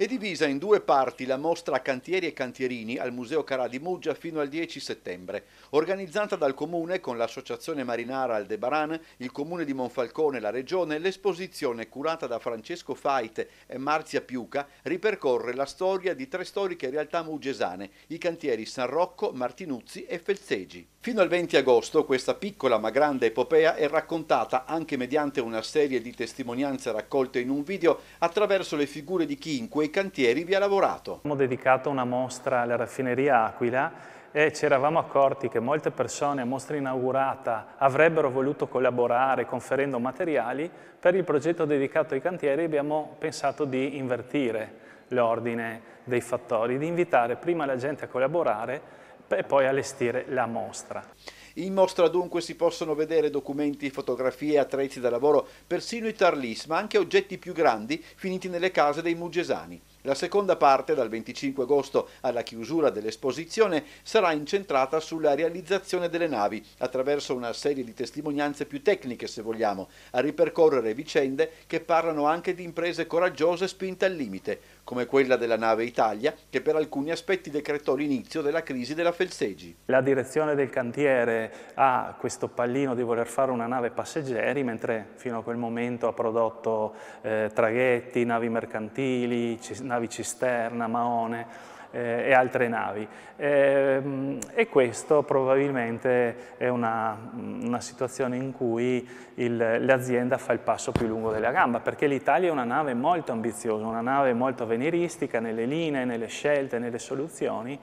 È divisa in due parti la mostra Cantieri e Cantierini al Museo Carà di Muggia fino al 10 settembre, organizzata dal Comune con l'Associazione Marinara Aldebaran, il Comune di Monfalcone e la Regione, l'esposizione curata da Francesco Fait e Marzia Piuca ripercorre la storia di tre storiche realtà muggesane, i cantieri San Rocco, Martinuzzi e Felsegi. Fino al 20 agosto questa piccola ma grande epopea è raccontata anche mediante una serie di testimonianze raccolte in un video attraverso le figure di chi in quei cantieri vi ha lavorato. Abbiamo dedicato una mostra alla raffineria Aquila e ci eravamo accorti che molte persone a mostra inaugurata avrebbero voluto collaborare conferendo materiali, per il progetto dedicato ai cantieri abbiamo pensato di invertire l'ordine dei fattori, di invitare prima la gente a collaborare e poi allestire la mostra. In mostra dunque si possono vedere documenti, fotografie, attrezzi da lavoro, persino i tarlis, ma anche oggetti più grandi finiti nelle case dei mugesani. La seconda parte, dal 25 agosto alla chiusura dell'esposizione, sarà incentrata sulla realizzazione delle navi, attraverso una serie di testimonianze più tecniche, se vogliamo, a ripercorrere vicende che parlano anche di imprese coraggiose spinte al limite, come quella della nave Italia, che per alcuni aspetti decretò l'inizio della crisi della Felsegi. La direzione del cantiere ha questo pallino di voler fare una nave passeggeri, mentre fino a quel momento ha prodotto eh, traghetti, navi mercantili, navi cisterna, Maone, eh, e altre navi. Ehm, e questo probabilmente è una, una situazione in cui l'azienda fa il passo più lungo della gamba, perché l'Italia è una nave molto ambiziosa, una nave molto avveniristica nelle linee, nelle scelte, nelle soluzioni,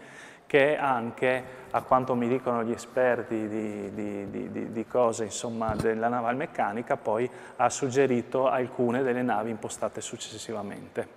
che anche, a quanto mi dicono gli esperti di, di, di, di cose insomma, della meccanica, poi ha suggerito alcune delle navi impostate successivamente.